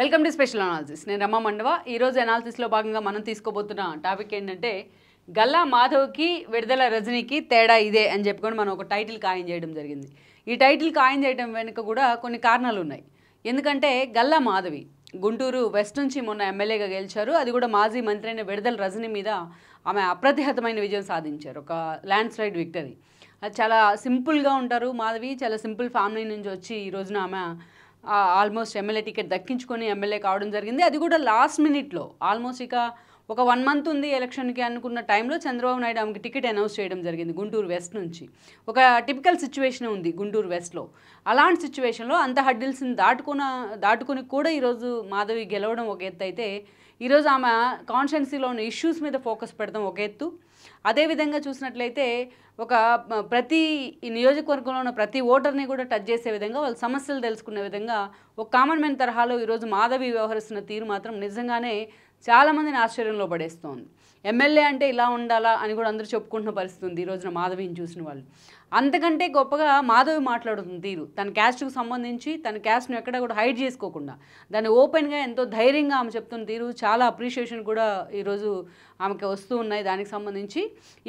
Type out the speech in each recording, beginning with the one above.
welcome to special analysis నేను రమ్మ మండవ ఈరోజు అనాలిసిస్లో భాగంగా మనం తీసుకోబోతున్న టాపిక్ ఏంటంటే గల్లా మాధవ్కి విడుదల రజనీకి తేడా ఇదే అని చెప్పుకొని మనం ఒక టైటిల్ ఖాయం చేయడం జరిగింది ఈ టైటిల్ ఖాయం చేయడం వెనుక కూడా కొన్ని కారణాలు ఉన్నాయి ఎందుకంటే గల్లా మాధవి గుంటూరు వెస్ట్ నుంచి మొన్న ఎమ్మెల్యేగా గెలిచారు అది కూడా మాజీ మంత్రి అయిన విడుదల రజని మీద ఆమె అప్రతిహతమైన విజయం సాధించారు ఒక ల్యాండ్ స్లైడ్ విక్టరీ చాలా సింపుల్గా ఉంటారు మాధవి చాలా సింపుల్ ఫ్యామిలీ నుంచి వచ్చి ఈ రోజున ఆమె ఆల్మోస్ట్ ఎమ్మెల్యే టికెట్ దక్కించుకొని ఎమ్మెల్యే కావడం జరిగింది అది కూడా లాస్ట్ మినిట్లో ఆల్మోస్ట్ ఇక ఒక వన్ మంత్ ఉంది ఎలక్షన్కి అనుకున్న టైంలో చంద్రబాబు నాయుడు ఆమెకి టికెట్ అనౌన్స్ చేయడం జరిగింది గుంటూరు వెస్ట్ నుంచి ఒక టిపికల్ సిచ్యువేషన్ ఉంది గుంటూరు వెస్ట్లో అలాంటి సిచ్యువేషన్లో అంత హడ్డిల్స్ని దాటుకున్న దాటుకుని కూడా ఈరోజు మాధవి గెలవడం ఒక ఎత్తు అయితే ఈరోజు ఆమె కాన్షియన్సీలో ఉన్న ఇష్యూస్ మీద ఫోకస్ పెడదాం ఒక ఎత్తు అదేవిధంగా చూసినట్లయితే ఒక ప్రతి నియోజకవర్గంలో ఉన్న ప్రతి ఓటర్ని కూడా టచ్ చేసే విధంగా వాళ్ళ సమస్యలు తెలుసుకునే విధంగా ఒక కామన్ మ్యాన్ తరహాలో ఈరోజు మాధవి వ్యవహరిస్తున్న తీరు మాత్రం నిజంగానే చాలామందిని ఆశ్చర్యంలో పడేస్తోంది ఎమ్మెల్యే అంటే ఇలా ఉండాలా అని కూడా అందరూ చెప్పుకుంటున్న పరిస్థితి ఉంది ఈ రోజున మాధవిని చూసిన వాళ్ళు అంతకంటే గొప్పగా మాధవి మాట్లాడుతుంది తీరు తన క్యాస్ట్కు సంబంధించి తన క్యాస్ట్ను ఎక్కడ కూడా హైడ్ చేసుకోకుండా దాన్ని ఓపెన్గా ఎంతో ధైర్యంగా ఆమె చెప్తున్న తీరు చాలా అప్రిషియేషన్ కూడా ఈరోజు ఆమెకి వస్తూ ఉన్నాయి దానికి సంబంధించి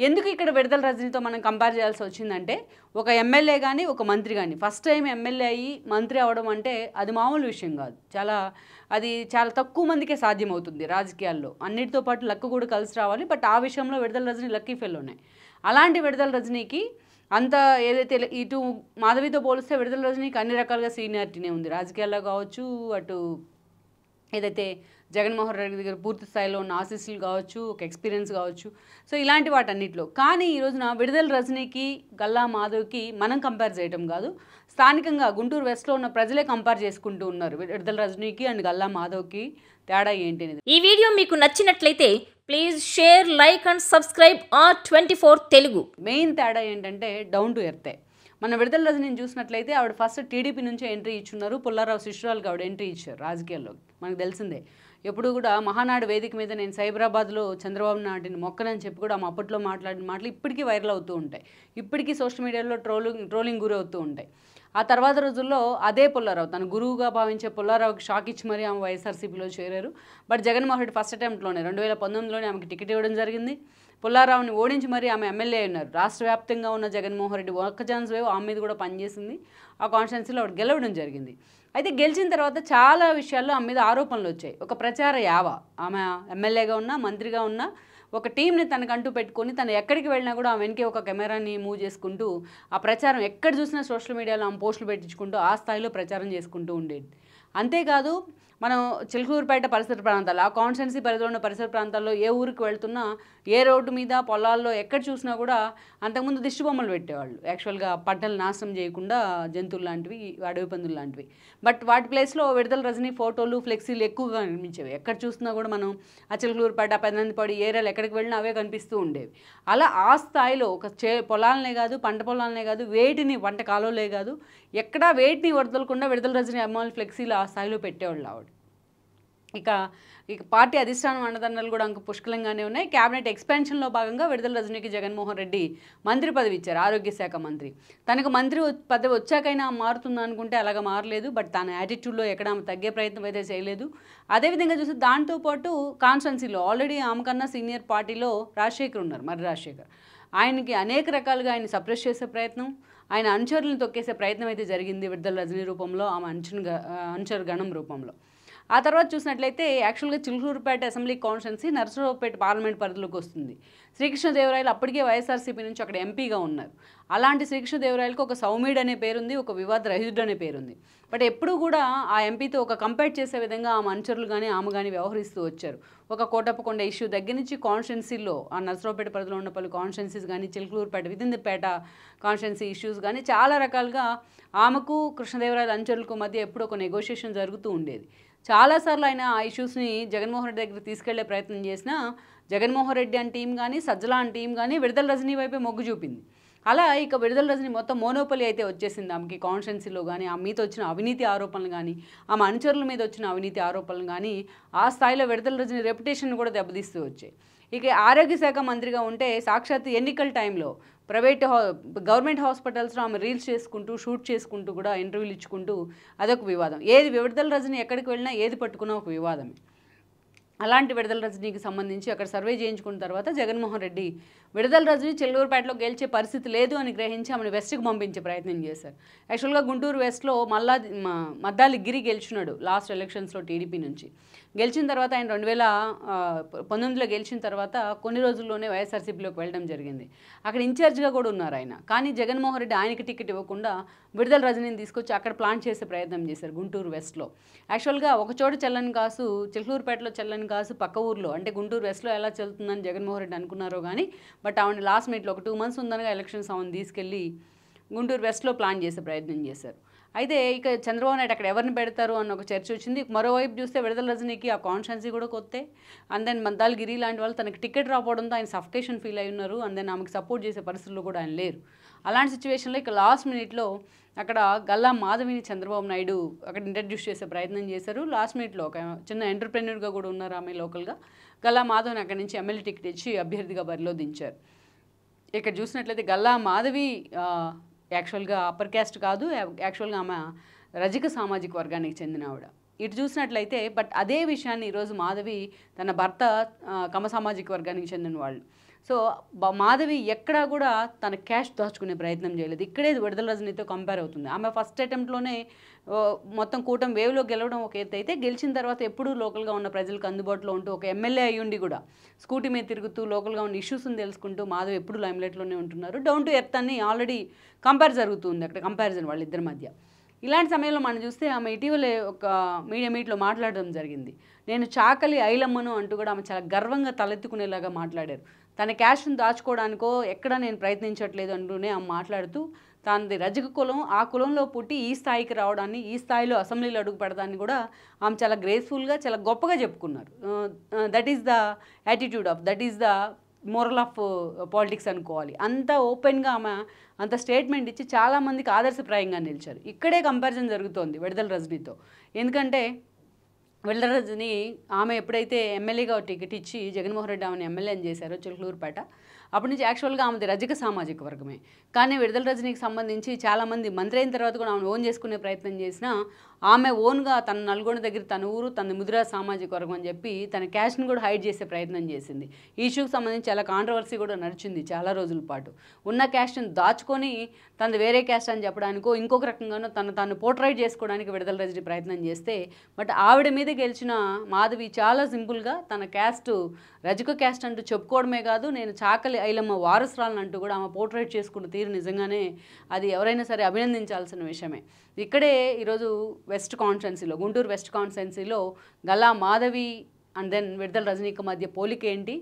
ఎందుకు ఇక్కడ విడుదల రజనీతో మనం కంపేర్ చేయాల్సి వచ్చిందంటే ఒక ఎమ్మెల్యే కానీ ఒక మంత్రి కానీ ఫస్ట్ టైం ఎమ్మెల్యే అయ్యి మంత్రి అవడం అంటే అది మామూలు విషయం కాదు చాలా అది చాలా తక్కువ మందికే సాధ్యమవుతుంది రాజకీయాల్లో అన్నిటితో పాటు లక్ కూడా కలిసి రావాలి బట్ ఆ విషయంలో విడుదల రజనీ లక్కీ ఫెల్ ఉన్నాయి అలాంటి విడుదల రజనీకి అంత ఏదైతే ఇటు మాధవితో పోలిస్తే విడుదల రజనీకి అన్ని రకాలుగా సీనియారిటీనే ఉంది రాజకీయాల్లో కావచ్చు అటు ఏదైతే జగన్మోహన్ రెడ్డి దగ్గర పూర్తి స్థాయిలో ఉన్న ఆశీస్సులు కావచ్చు ఒక ఎక్స్పీరియన్స్ కావచ్చు సో ఇలాంటి వాటన్నిటిలో కానీ ఈ రోజున విడుదల రజనీకి గల్లా మాధవ్కి మనం కంపేర్ చేయడం కాదు స్థానికంగా గుంటూరు వెస్ట్లో ఉన్న ప్రజలే కంపేర్ చేసుకుంటూ ఉన్నారు విడుదల రజనీకి అండ్ గల్లా మాధవ్కి తేడా ఏంటి ఈ వీడియో మీకు నచ్చినట్లయితే please share like and subscribe R twenty four Telugu main తేడా ఏంటంటే డౌన్ టు ఎర్తే మన విడుదల రోజు నేను చూసినట్లయితే ఆవిడ ఫస్ట్ టీడీపీ నుంచే ఎంట్రీ ఇచ్చున్నారు పుల్లారావు శిష్యురాలుగా ఆవిడ ఎంట్రీ ఇచ్చారు రాజకీయాల్లో మనకు తెలిసిందే ఎప్పుడు కూడా మహానాడు వేదిక మీద నేను సైబరాబాద్లో చంద్రబాబు నాయుడిని మొక్కనని చెప్పి కూడా ఆమె అప్పట్లో మాట్లాడిన మాటలు ఇప్పటికీ వైరల్ అవుతూ ఉంటాయి ఇప్పటికీ సోషల్ మీడియాలో ట్రోలింగ్ ట్రోలింగ్ గురి అవుతూ ఉంటాయి ఆ తర్వాత రోజుల్లో అదే పుల్లారావు తను గురువుగా భావించే పుల్లారావుకి షాక్ ఇచ్చి మరీ ఆమె వైఎస్ఆర్సీపీలో చేరారు బట్ జగన్మోహన్ రెడ్డి ఫస్ట్ అటెంప్ట్లోనే రెండు వేల పంతొమ్మిదిలోనే ఆమెకి టికెట్ ఇవ్వడం జరిగింది పుల్లారావుని ఓడించి మరీ ఆమె ఎమ్మెల్యే ఉన్నారు రాష్ట్ర వ్యాప్తంగా ఉన్న జగన్మోహన్ రెడ్డి ఒక్క ఛాన్స్ వేవ్ ఆమె మీద కూడా పనిచేసింది ఆ కాన్స్టిట్యున్సీలో ఆవిడ గెలవడం జరిగింది అయితే గెలిచిన తర్వాత చాలా విషయాల్లో ఆమె మీద ఆరోపణలు వచ్చాయి ఒక ప్రచార యావ ఆమె ఎమ్మెల్యేగా ఉన్నా మంత్రిగా ఉన్నా ఒక టీంని తనకంటూ పెట్టుకొని తను ఎక్కడికి వెళ్ళినా కూడా ఆమె వెనకే ఒక కెమెరాని మూవ్ చేసుకుంటూ ఆ ప్రచారం ఎక్కడ చూసినా సోషల్ మీడియాలో ఆమె పోస్టులు పెట్టించుకుంటూ ఆ స్థాయిలో ప్రచారం చేసుకుంటూ ఉండేది అంతేకాదు మనం చిలుకూరుపేట పరిసర ప్రాంతాలు ఆ కాన్స్టెన్సీ పరిధిలో ఉన్న పరిసర ప్రాంతాల్లో ఏ ఊరికి వెళ్తున్నా ఏ రోడ్డు మీద పొలాల్లో ఎక్కడ చూసినా కూడా అంతకుముందు దిష్టి బొమ్మలు పెట్టేవాళ్ళు యాక్చువల్గా పంటలు నాశనం చేయకుండా జంతువులు లాంటివి అడవి పందులు లాంటివి బట్ వాటి ప్లేస్లో విడుదల రజనీ ఫోటోలు ఫ్లెక్సీలు ఎక్కువగా కనిపించేవి ఎక్కడ చూసినా కూడా మనం ఆ చిలుకూరుపేట పడి ఏరియాలు ఎక్కడికి వెళ్ళినా అవే కనిపిస్తూ ఉండేవి అలా ఆ స్థాయిలో ఒక చే పొలాలనే కాదు పంట పొలాలనే కాదు వేటిని వంట కాలువలే కాదు ఎక్కడా వేటిని వరదలకుండా విడుదల రజనీ అమ్మాయిలు ఫ్లెక్సీలు ఆ స్థాయిలో పెట్టేవాళ్ళు ఆవిడ ఇక ఇక పార్టీ అధిష్టానం అండదండలు కూడా అంక పుష్కలంగానే ఉన్నాయి క్యాబినెట్ ఎక్స్పెన్షన్లో భాగంగా విడుదల రజనీకి జగన్మోహన్ రెడ్డి మంత్రి పదవి ఇచ్చారు ఆరోగ్య శాఖ మంత్రి తనకు మంత్రి పదవి వచ్చాకైనా మారుతుందా అనుకుంటే అలాగ మారలేదు బట్ తన యాటిట్యూడ్లో ఎక్కడ ఆమె తగ్గే ప్రయత్నం అయితే చేయలేదు అదేవిధంగా చూస్తే దాంతోపాటు కాన్స్టెన్సీలో ఆల్రెడీ ఆమె కన్నా సీనియర్ పార్టీలో రాజశేఖర్ ఉన్నారు మరి రాజశేఖర్ ఆయనకి అనేక రకాలుగా ఆయన సప్రెస్ చేసే ప్రయత్నం ఆయన అనుచరులను తొక్కేసే ప్రయత్నం అయితే జరిగింది విడుదల రజనీ రూపంలో ఆమె అంచన్ అనుచరు గణం రూపంలో ఆ తర్వాత చూసినట్లయితే యాక్చువల్గా Chilakaluripet assembly constituency Narasaraopet parliament పరిధిలోకి వస్తుంది శ్రీకృష్ణదేవరాయలు అప్పటికే వైఎస్ఆర్సీపీ నుంచి అక్కడ ఎంపీగా ఉన్నారు అలాంటి శ్రీకృష్ణదేవరాయలకు ఒక సౌమీడ్ అనే పేరుంది ఒక వివాద రహితుడు అనే పేరుంది బట్ ఎప్పుడూ కూడా ఆ ఎంపీతో ఒక కంపేర్ చేసే విధంగా ఆమె అనుచరులు కానీ ఆమె కానీ వ్యవహరిస్తూ వచ్చారు ఒక కోటప్పకొండ ఇష్యూ దగ్గర నుంచి కాన్స్టిట్యున్సీలో ఆ నరసరావుపేట పరిధిలో ఉన్న పలు కాన్స్టిట్యున్సీస్ కానీ చిలుకూరుపేట విధిందపేట కాన్స్టిట్యున్సీ ఇష్యూస్ కానీ చాలా రకాలుగా ఆమెకు కృష్ణదేవరాయల అంచరులకు మధ్య ఎప్పుడు ఒక నెగోషియేషన్ జరుగుతూ ఉండేది చాలాసార్లు ఆయన ఆ ఇష్యూస్ని జగన్మోహన్ రెడ్డి దగ్గర తీసుకెళ్లే ప్రయత్నం చేసిన జగన్మోహన్ రెడ్డి అని టీం కానీ సజ్జల అని టీం కానీ విడుదల రజనీ వైపే మొగ్గు చూపింది అలా ఇక విడుదల రజని మొత్తం మోనోపలి అయితే వచ్చేసింది ఆమెకి కాన్స్టెన్సీలో కానీ ఆమె మీద వచ్చిన అవినీతి ఆరోపణలు కానీ ఆమె అనుచరుల మీద వచ్చిన అవినీతి ఆరోపణలు కానీ ఆ స్థాయిలో విడుదల రజని రెప్యుటేషన్ కూడా దెబ్బతీస్తూ వచ్చాయి ఇక ఆరోగ్య శాఖ మంత్రిగా ఉంటే సాక్షాత్ ఎన్నికల టైంలో ప్రైవేట్ గవర్నమెంట్ హాస్పిటల్స్లో ఆమె రీల్స్ చేసుకుంటూ షూట్ చేసుకుంటూ కూడా ఇంటర్వ్యూలు ఇచ్చుకుంటూ అదొక వివాదం ఏది విడుదల రజని ఎక్కడికి వెళ్ళినా ఏది పట్టుకున్నా ఒక వివాదమే అలాంటి విడుదల రజనీకి సంబంధించి అక్కడ సర్వే చేయించుకున్న తర్వాత జగన్మోహన్ రెడ్డి విడుదల రజనీ చెల్లూరుపేటలో గెలిచే పరిస్థితి లేదు అని గ్రహించి ఆమెను వెస్ట్కి పంపించే ప్రయత్నం చేశారు యాక్చువల్గా గుంటూరు వెస్ట్లో మల్లా మద్దాలి గిరి గెలిచినాడు లాస్ట్ ఎలక్షన్స్లో టీడీపీ నుంచి గెలిచిన తర్వాత ఆయన రెండు వేల పంతొమ్మిదిలో గెలిచిన తర్వాత కొన్ని రోజుల్లోనే వైఎస్ఆర్సీపీలోకి వెళ్ళడం జరిగింది అక్కడ ఇన్ఛార్జ్గా కూడా ఉన్నారు ఆయన కానీ జగన్మోహన్ రెడ్డి ఆయనకి టికెట్ ఇవ్వకుండా విడుదల రజనీని తీసుకొచ్చి అక్కడ ప్లాన్ చేసే ప్రయత్నం చేశారు గుంటూరు వెస్ట్లో యాక్చువల్గా ఒకచోట చెల్లని కాసు చెల్లూరుపేటలో చెల్లని జగన్ కాసు పక్క ఊర్లో అంటే గుంటూరు వెస్ట్లో ఎలా చెల్లుతుందని జగన్మోహన్ రెడ్డి అనుకున్నారో కానీ బట్ ఆవిడ లాస్ట్ మినిట్లో ఒక టూ మంత్స్ ఉందనగా ఎలక్షన్స్ ఆమెను తీసుకెళ్ళి గుంటూరు వెస్ట్లో ప్లాన్ చేసే ప్రయత్నం చేశారు అయితే ఇక చంద్రబాబు నాయుడు అక్కడ ఎవరిని పెడతారు అన్న ఒక చర్చ వచ్చింది మరోవైపు చూస్తే విడుదల రజనీకి ఆ కాన్షియన్సీ కూడా కొత్తే అండ్ దెన్ మందాల్ గిరి లాంటి వాళ్ళు తనకి టికెట్ రాకపోవడంతో ఆయన సఫికేషన్ ఫీల్ అయి ఉన్నారు అండ్ దెన్ ఆమెకి సపోర్ట్ చేసే పరిస్థితులు కూడా ఆయన లేరు అలాంటి సిచ్యువేషన్లో ఇక లాస్ట్ మినిట్లో అక్కడ గల్లా మాధవిని చంద్రబాబు నాయుడు అక్కడ ఇంట్రడ్యూస్ చేసే ప్రయత్నం చేశారు లాస్ట్ మినిట్లో ఒక చిన్న ఎంటర్ప్రెన్యూర్గా కూడా ఉన్నారు ఆమె లోకల్గా గల్లా మాధవిని అక్కడి నుంచి ఎమ్మెల్యే టికెట్ ఇచ్చి అభ్యర్థిగా బరిలో దించారు ఇక్కడ చూసినట్లయితే గల్లా మాధవి యాక్చువల్గా అప్పర్ క్యాస్ట్ కాదు యాక్చువల్గా ఆమె రజక సామాజిక వర్గానికి చెందిన ఆవిడ ఇటు చూసినట్లయితే బట్ అదే విషయాన్ని ఈరోజు మాధవి తన భర్త కమ సామాజిక వర్గానికి చెందిన వాళ్ళు సో మాధవి ఎక్కడా కూడా తన క్యాష్ దాచుకునే ప్రయత్నం చేయలేదు ఇక్కడే విడుదల రజనీతో కంపేర్ అవుతుంది ఆమె ఫస్ట్ అటెంప్ట్లోనే మొత్తం కూటమి వేవ్లో గెలవడం ఒక ఎత్తు అయితే గెలిచిన తర్వాత ఎప్పుడూ లోకల్గా ఉన్న ప్రజలకు అందుబాటులో ఉంటూ ఒక ఎమ్మెల్యే అయ్యుండి కూడా స్కూటీ మీద తిరుగుతూ లోకల్గా ఉన్న ఇష్యూస్ని తెలుసుకుంటూ మాధవ్ ఎప్పుడు లైమ్లైట్లోనే ఉంటున్నారు డౌన్ టు ఎర్త్ అని ఆల్రెడీ కంపేర్ జరుగుతుంది అక్కడ కంపారిజన్ వాళ్ళిద్దరి మధ్య ఇలాంటి సమయంలో మనం చూస్తే ఆమె ఇటీవలే ఒక మీడియా మీట్లో మాట్లాడడం జరిగింది నేను చాకలి ఐలమ్మను అంటూ కూడా ఆమె చాలా గర్వంగా తలెత్తుకునేలాగా మాట్లాడారు తన క్యాష్ను దాచుకోవడానికో ఎక్కడ నేను ప్రయత్నించట్లేదు అంటూనే ఆమె మాట్లాడుతూ తనది రజక కులం ఆ కులంలో పుట్టి ఈ స్థాయికి రావడాన్ని ఈ స్థాయిలో అసెంబ్లీలో అడుగు పెడతాన్ని కూడా ఆమె చాలా గ్రేస్ఫుల్గా చాలా గొప్పగా చెప్పుకున్నారు that is the attitude of that is the moral of politics అనుకోవాలి అంత ఓపెన్గా ఆమె అంత స్టేట్మెంట్ ఇచ్చి చాలామందికి ఆదర్శప్రాయంగా నిలిచారు ఇక్కడే కంపారిజన్ జరుగుతోంది విడదల రజనీతో ఎందుకంటే విడదల రజని ఆమె ఎప్పుడైతే ఎమ్మెల్యేగా టికెట్ ఇచ్చి జగన్మోహన్ రెడ్డి ఆమెను అని చేశారో చిల్లూరుపేట అప్పటి నుంచి యాక్చువల్గా ఆమెది రజక సామాజిక వర్గమే కానీ విడుదల రజనీకి సంబంధించి చాలామంది మంత్రి అయిన తర్వాత కూడా ఆమెను ఓన్ చేసుకునే ప్రయత్నం చేసినా ఆమె ఓన్గా తన నల్గొండ దగ్గర తన ఊరు తన ముద్ర సామాజిక వర్గం అని చెప్పి తన క్యాష్ను కూడా హైడ్ చేసే ప్రయత్నం చేసింది ఈ ఇష్యూకి సంబంధించి చాలా కాంట్రవర్సీ కూడా నడిచింది చాలా రోజుల పాటు ఉన్న క్యాష్ను దాచుకొని తనది వేరే క్యాష్ అని చెప్పడానికో ఇంకొక రకంగానో తను తను పోర్ట్రైట్ చేసుకోవడానికి విడుదల రజని ప్రయత్నం చేస్తే బట్ ఆవిడ మీద గెలిచిన మాధవి చాలా సింపుల్గా తన క్యాస్ట్ రజక క్యాస్ట్ అంటూ చెప్పుకోవడమే కాదు నేను చాకలి ఐలమ్మ వారసురాలను అంటూ కూడా ఆమె పోర్ట్రేట్ చేసుకున్న తీరు నిజంగానే అది ఎవరైనా సరే అభినందించాల్సిన విషయమే ఇక్కడే ఈరోజు వెస్ట్ కాన్స్టెన్సీలో గుంటూరు వెస్ట్ కాన్స్టెన్సీలో గల్లా మాధవి అండ్ దెన్ విడుదల రజనీకి మధ్య పోలిక ఏంటి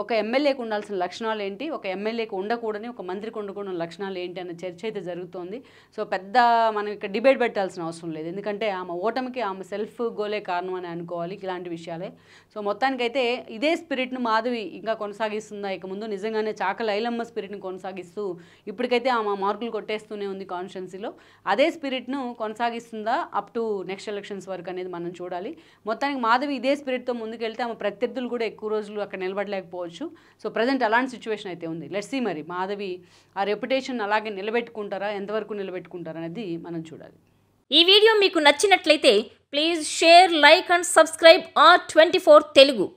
ఒక ఎమ్మెల్యేకు ఉండాల్సిన లక్షణాలు ఏంటి ఒక ఎమ్మెల్యేకు ఉండకూడని ఒక మంత్రికి ఉండకూడని లక్షణాలు ఏంటి అన్న చర్చ అయితే జరుగుతోంది సో పెద్ద మనం ఇక్కడ డిబేట్ పెట్టాల్సిన అవసరం లేదు ఎందుకంటే ఆమె ఓటమికి ఆమె సెల్ఫ్ గోలే కారణం అని అనుకోవాలి ఇలాంటి విషయాలే సో మొత్తానికైతే ఇదే స్పిరిట్ను మాధవి ఇంకా కొనసాగిస్తుందా ఇక ముందు నిజంగానే చాకల ఐలమ్మ స్పిరిట్ని కొనసాగిస్తూ ఇప్పటికైతే ఆమె మార్కులు కొట్టేస్తూనే ఉంది కాన్స్టిట్యున్సీలో అదే స్పిరిట్ను కొనసాగిస్తుందా అప్ టు నెక్స్ట్ ఎలక్షన్స్ వరకు అనేది మనం చూడాలి మొత్తానికి మాధవి ఇదే స్పిరిట్తో ముందుకెళ్తే ఆమె ప్రత్యర్థులు కూడా ఎక్కువ రోజులు అక్కడ నిలబడలేదు ఉండలేకపోవచ్చు సో ప్రజెంట్ అలాంటి సిచ్యువేషన్ అయితే ఉంది లెట్స్ సీ మరి మాధవి ఆ రెప్యుటేషన్ అలాగే నిలబెట్టుకుంటారా ఎంతవరకు నిలబెట్టుకుంటారా అనేది మనం చూడాలి ఈ వీడియో మీకు నచ్చినట్లయితే please share like and subscribe R twenty four Telugu